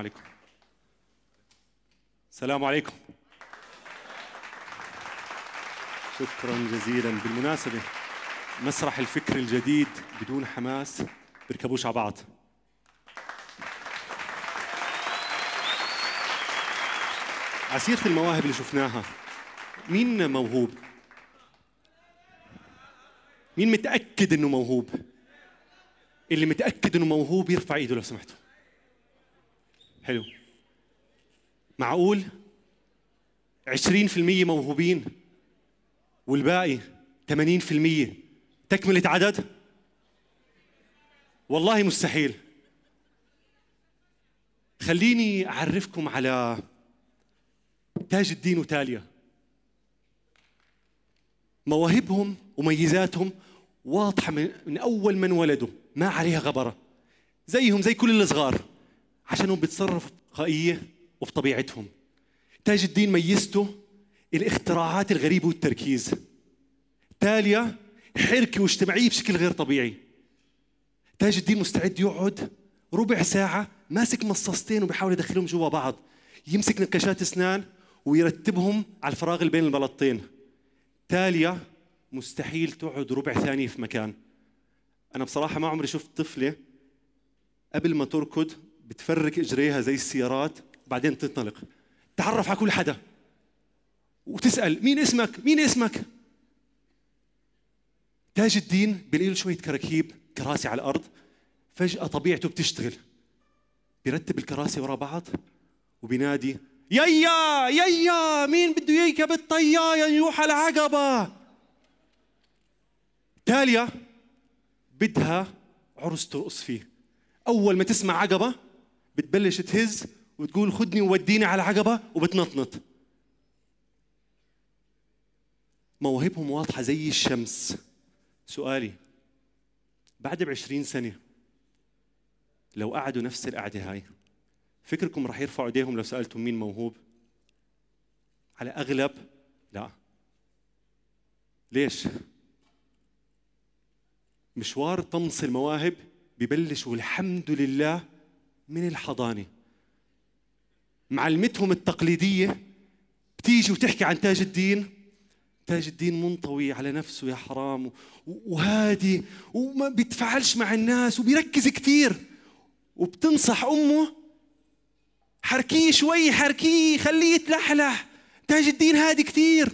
السلام عليكم السلام عليكم شكرا جزيلا بالمناسبة مسرح الفكر الجديد بدون حماس بركبوش على بعض عسيرة المواهب اللي شفناها مين موهوب؟ مين متأكد انه موهوب؟ اللي متأكد انه موهوب يرفع ايده لو سمحتوا حلو معقول 20% موهوبين والباقي 80% تكملة عدد والله مستحيل خليني أعرفكم على تاج الدين وتاليا مواهبهم وميزاتهم واضحة من أول من ولدوا ما عليها غبرة زيهم زي كل الصغار عشانهم بيتصرفوا بقائية طبيعتهم تاج الدين ميزته الاختراعات الغريبة والتركيز تاليا حركة واجتماعية بشكل غير طبيعي تاج الدين مستعد يقعد ربع ساعة ماسك مصاصتين وبيحاول يدخلهم جوا بعض يمسك نقاشات اسنان ويرتبهم على الفراغ اللي بين البلاطتين تاليا مستحيل تقعد ربع ثانية في مكان أنا بصراحة ما عمري شفت طفلة قبل ما تركض بتفرك اجريها زي السيارات بعدين تنطلق تعرف على كل حدا وتسال مين اسمك مين اسمك تاج الدين بلاقي له شويه كراكيب كراسي على الارض فجاه طبيعته بتشتغل بيرتب الكراسي ورا بعض وبينادي ييا ييا مين بده يركب الطيارة يروح على العقبة تاليا بدها عرس ترقص فيه أول ما تسمع عقبة بتبلش تهز وتقول خدني ووديني على عقبة وبتنطنط مواهبهم واضحة زي الشمس سؤالي بعد بعشرين سنة لو قعدوا نفس القعدة هاي فكركم رح يرفعوا ايديهم لو سألتم مين موهوب على أغلب لا ليش؟ مشوار طمس المواهب ببلش والحمد لله من الحضانه معلمتهم التقليديه بتيجي وتحكي عن تاج الدين تاج الدين منطوي على نفسه يا حرام وهادي وما بيتفاعلش مع الناس وبيركز كثير وبتنصح امه حركيه شوي حركيه خليه يتلحلح تاج الدين هادي كثير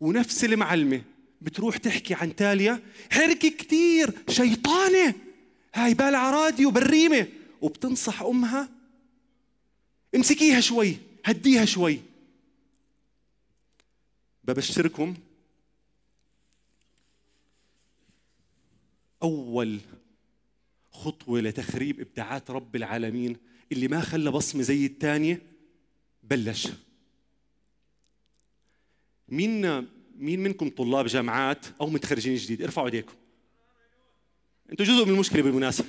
ونفس المعلمه بتروح تحكي عن تاليا حركي كثير شيطانة هاي بالع راديو بريمة وبتنصح امها امسكيها شوي هديها شوي ببشركم اول خطوه لتخريب ابداعات رب العالمين اللي ما خلى بصمه زي الثانيه بلش مين مين منكم طلاب جامعات او متخرجين جديد ارفعوا ايديكم انتوا جزء من المشكله بالمناسبه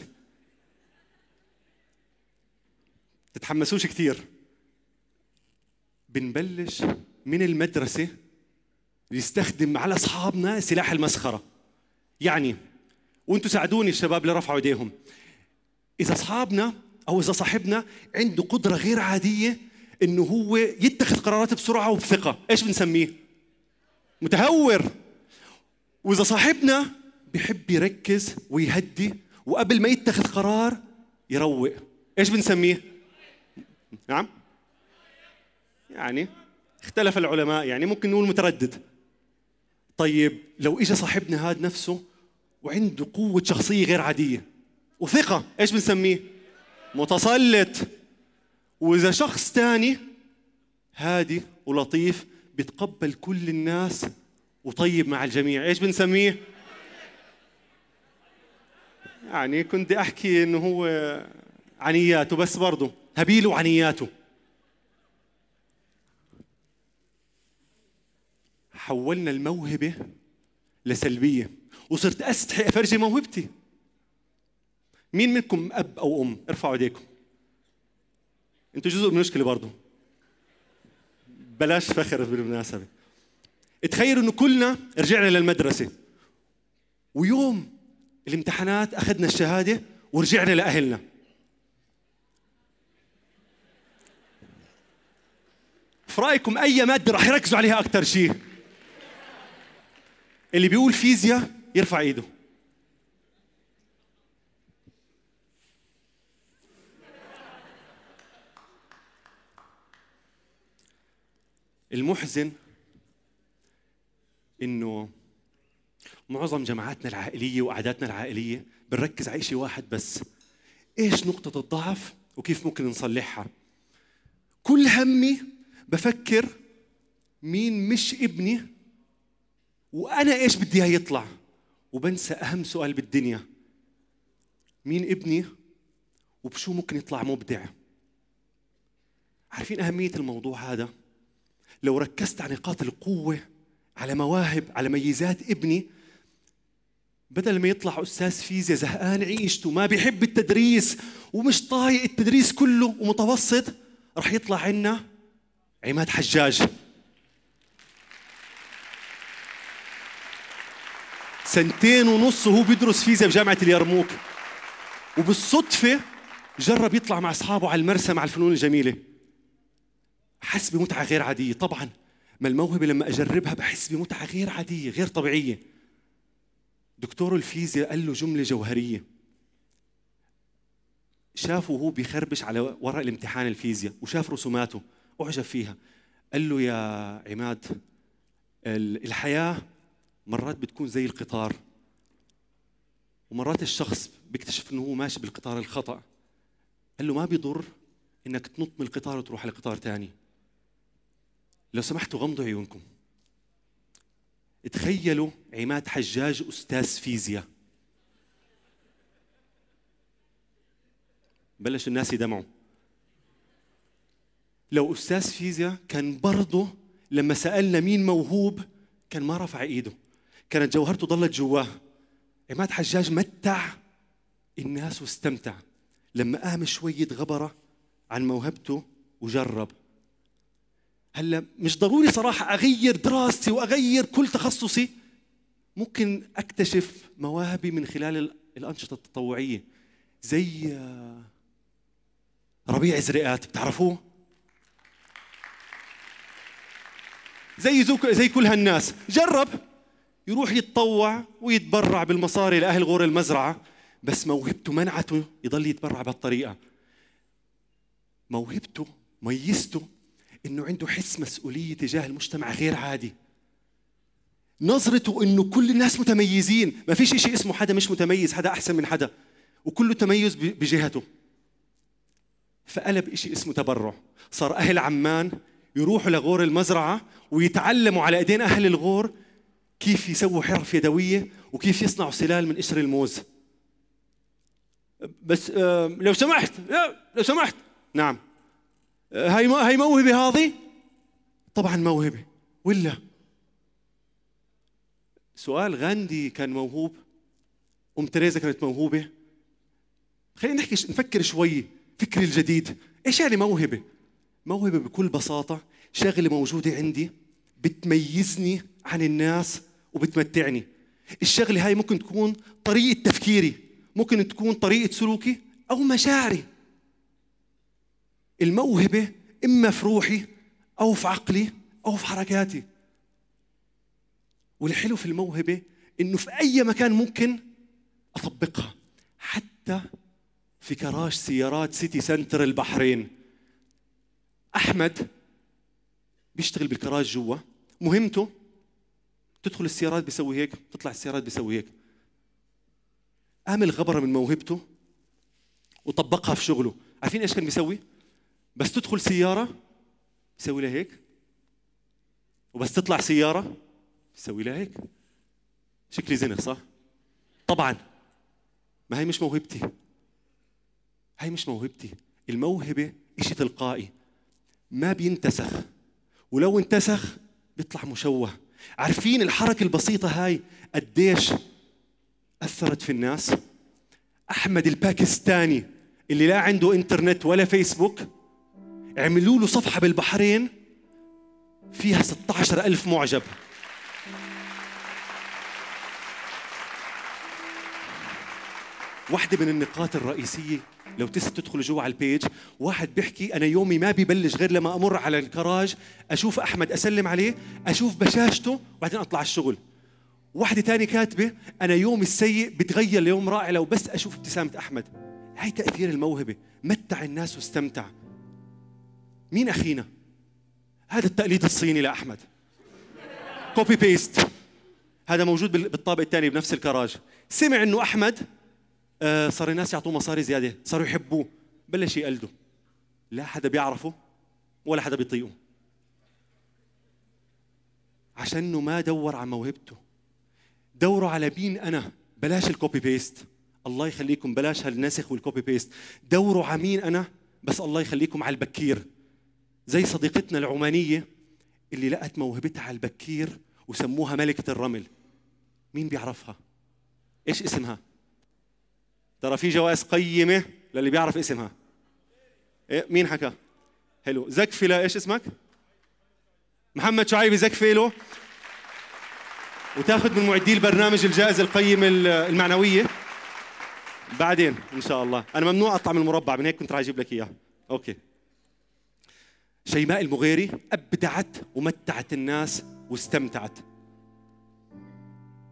تتحمسوش كتير بنبلش من المدرسة يستخدم على أصحابنا سلاح المسخرة يعني وانتم ساعدوني الشباب اللي رفعوا ايديهم إذا أصحابنا أو إذا صاحبنا عنده قدرة غير عادية إنه هو يتخذ قرارات بسرعة وبثقة إيش بنسميه؟ متهور وإذا صاحبنا بحب يركز ويهدي وقبل ما يتخذ قرار يروق إيش بنسميه؟ نعم يعني اختلف العلماء يعني ممكن نقول متردد طيب لو اجى صاحبنا هذا نفسه وعنده قوة شخصية غير عادية وثقة ايش بنسميه؟ متسلط وإذا شخص ثاني هادي ولطيف بيتقبل كل الناس وطيب مع الجميع ايش بنسميه؟ يعني كنت احكي انه هو عنياته بس برضه هابيل وعنياته حولنا الموهبة لسلبية وصرت أستحي أفرجي موهبتي مين منكم أب أو أم ارفعوا إيديكم أنتوا جزء من المشكلة برضه بلاش فخر بالمناسبة تخيلوا انه كلنا رجعنا للمدرسة ويوم الامتحانات اخذنا الشهادة ورجعنا لأهلنا في رايكم اي ماده راح يركزوا عليها اكثر شيء اللي بيقول فيزياء يرفع ايده المحزن انه معظم جماعاتنا العائليه وقعداتنا العائليه بنركز على شيء واحد بس ايش نقطه الضعف وكيف ممكن نصلحها كل همي بفكر مين مش ابني وانا ايش بدي اياه يطلع وبنسى اهم سؤال بالدنيا مين ابني وبشو ممكن يطلع مبدع عارفين اهميه الموضوع هذا لو ركزت على نقاط القوه على مواهب على ميزات ابني بدل ما يطلع استاذ فيزياء زهقان عيشته ما بيحب التدريس ومش طايق التدريس كله ومتوسط رح يطلع عنا عماد حجاج سنتين ونص وهو بيدرس فيزياء بجامعة اليرموك وبالصدفة جرب يطلع مع أصحابه على المرسى مع الفنون الجميلة حس بمتعة غير عادية طبعا ما الموهبة لما أجربها بحس بمتعة غير عادية غير طبيعية دكتور الفيزياء قال له جملة جوهرية شافه وهو بيخربش على ورق الامتحان الفيزياء وشاف رسوماته أعجب فيها قال له يا عماد الحياة مرات بتكون زي القطار ومرات الشخص بيكتشف انه هو ماشي بالقطار الخطأ قال له ما بيضر انك تنط من القطار وتروح على قطار ثاني لو سمحتوا غمضوا عيونكم تخيلوا عماد حجاج استاذ فيزياء بلش الناس يدمعوا لو استاذ فيزياء كان برضه لما سالنا مين موهوب كان ما رفع ايده كانت جوهرته ضلت جواه عماد حجاج متع الناس واستمتع لما قام شويه غبره عن موهبته وجرب هلا مش ضروري صراحه اغير دراستي واغير كل تخصصي ممكن اكتشف مواهبي من خلال الانشطه التطوعيه زي آه، ربيع زرقات بتعرفوه زي زي كل هالناس جرب يروح يتطوع ويتبرع بالمصاري لأهل غور المزرعة بس موهبته منعته يضل يتبرع بالطريقة موهبته ميزته انه عنده حس مسؤوليه تجاه المجتمع غير عادي نظرته انه كل الناس متميزين ما فيش شيء اسمه حدا مش متميز حدا احسن من حدا وكله تميز بجهته فقلب شيء اسمه تبرع صار اهل عمان يروحوا لغور المزرعة ويتعلموا على ايدين أهل الغور كيف يسووا حرف يدوية وكيف يصنعوا سلال من قشر الموز بس آه، لو سمحت لا لو سمحت نعم هي آه، هاي هاي موهبة هذه طبعا موهبة ولا سؤال غاندي كان موهوب ام تريزا كانت موهوبه خلينا نحكي نفكر شوي فكري الجديد ايش يعني موهبه موهبة بكل بساطة شغلة موجودة عندي بتميزني عن الناس وبتمتعني الشغلة هاي ممكن تكون طريقة تفكيري ممكن تكون طريقة سلوكي أو مشاعري الموهبة إما في روحي أو في عقلي أو في حركاتي والحلو في الموهبة إنه في أي مكان ممكن أطبقها حتى في كراج سيارات سيتي سنتر البحرين احمد بيشتغل بالكراج جوا مهمته تدخل السيارات بيسوي هيك تطلع السيارات بيسوي هيك عامل غبرة من موهبته وطبقها في شغله عارفين ايش كان بيسوي بس تدخل سيارة بيسوي لها هيك وبس تطلع سيارة بيسوي لها هيك شكلي زنخ صح طبعا ما هي مش موهبتي هي مش موهبتي الموهبة شيء تلقائي ما بينتسخ ولو انتسخ بيطلع مشوه عارفين الحركة البسيطة هاي قديش أثرت في الناس أحمد الباكستاني اللي لا عنده إنترنت ولا فيسبوك عملوا له صفحة بالبحرين فيها 16 ألف معجب واحدة من النقاط الرئيسية لو تدخلوا جوا على البيج واحد بيحكي انا يومي ما ببلش غير لما امر على الكراج اشوف احمد اسلم عليه اشوف بشاشته وبعدين اطلع على الشغل واحدة ثانيه كاتبة أنا يومي السيء بتغير ليوم رائع لو بس أشوف ابتسامة أحمد هاي تأثير الموهبة متع الناس واستمتع مين أخينا؟ هذا التقليد الصيني لأحمد كوبي بيست هذا موجود بالطابق الثاني بنفس الكراج سمع انه احمد آه، صار الناس يعطوه مصاري زياده صاروا يحبوه بلش يقلده لا حدا بيعرفه ولا حدا بيطيقه عشانه ما دور على موهبته دوروا على مين انا بلاش الكوبي بيست الله يخليكم بلاش هالنسخ والكوبي بيست دوروا على مين انا بس الله يخليكم على البكير زي صديقتنا العمانيه اللي لقت موهبتها على البكير وسموها ملكه الرمل مين بيعرفها ايش اسمها ترى في جوائز قيمه للي بيعرف اسمها إيه مين حكى حلو زكفي لا ايش اسمك محمد شعيبي زكفي له وتاخذ من معدي البرنامج الجائزه القيمه المعنويه بعدين ان شاء الله انا ممنوع من المربع من هيك كنت راح اجيب لك اياه اوكي شيماء المغيري ابدعت ومتعت الناس واستمتعت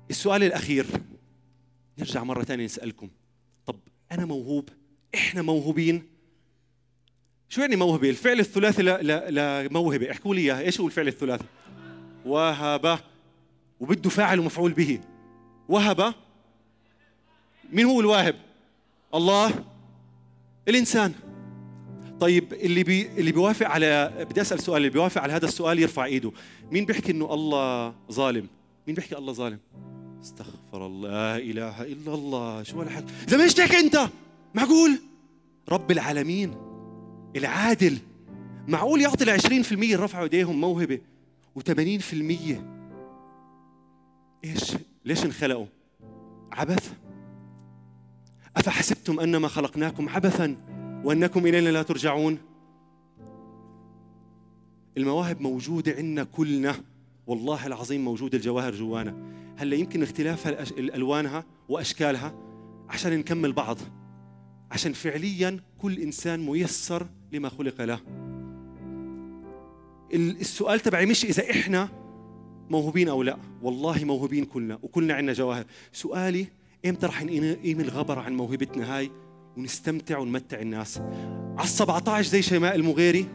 السؤال الاخير نرجع مره ثانيه نسالكم انا موهوب احنا موهوبين شو يعني موهبه الفعل الثلاثي لموهبه احكوا لي اياها ايش هو الفعل الثلاثي وهب وبده فاعل ومفعول به وهب مين هو الواهب الله الانسان طيب اللي بي اللي بيوافق على بدي اسال سؤال اللي بيوافق على هذا السؤال يرفع ايده مين بيحكي انه الله ظالم مين بيحكي الله ظالم استغفر الله لا اله الا الله شو الحق اذا ما اشتك انت معقول رب العالمين العادل معقول يعطي ال 20% اللي رفعوا ايديهم موهبه و80% ايش ليش انخلقوا عبث افحسبتم انما خلقناكم عبثا وانكم الينا لا ترجعون المواهب موجوده عندنا كلنا والله العظيم موجود الجواهر جوانا هلا يمكن اختلاف الوانها واشكالها عشان نكمل بعض عشان فعليا كل انسان ميسر لما خلق له السؤال تبعي مش اذا احنا موهوبين او لا والله موهوبين كلنا وكلنا عندنا جواهر سؤالي امتى رح نقيم الغبر عن موهبتنا هاي ونستمتع ونمتع الناس على ال 17 زي شيماء المغيري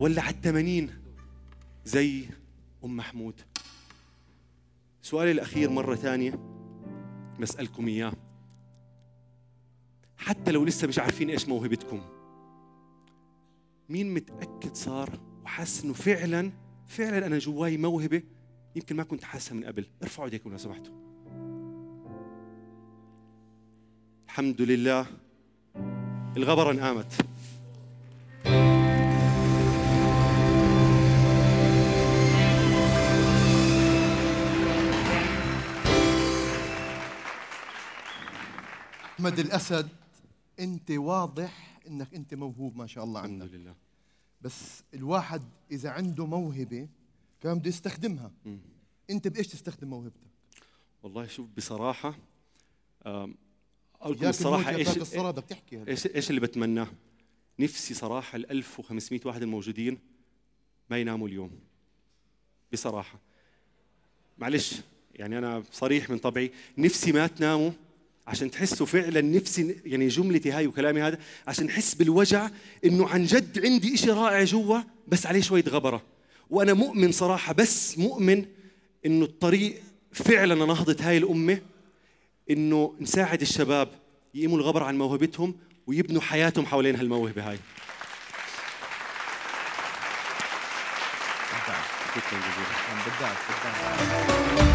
ولا على ال 80 زي أم محمود سؤالي الأخير مرة ثانية بسألكم إياه حتى لو لسه مش عارفين إيش موهبتكم مين متأكد صار وحس إنه فعلا فعلا أنا جواي موهبة يمكن ما كنت حاسها من قبل ارفعوا ايديكم لو سمحتوا الحمد لله الغبرة انقامت احمد الاسد انت واضح انك انت موهوب ما شاء الله عنك الحمد لله بس الواحد اذا عنده موهبه كان بده يستخدمها م. انت بايش تستخدم موهبتك والله شوف بصراحه اقول لكم الصراحه ايش بتحكي ايش ايش اللي بتمناه نفسي صراحه ال 1500 واحد الموجودين ما يناموا اليوم بصراحه معلش يعني انا صريح من طبعي نفسي ما تناموا عشان تحسوا فعلا نفسي يعني جملتي هاي وكلامي هذا عشان نحس بالوجع انه عن جد عندي إشي رائع جوا بس عليه شويه غبره وانا مؤمن صراحه بس مؤمن انه الطريق فعلا نهضه هاي الامه انه نساعد الشباب يقيموا الغبر عن موهبتهم ويبنوا حياتهم حوالين هالموهبه هاي شكرا جزيلا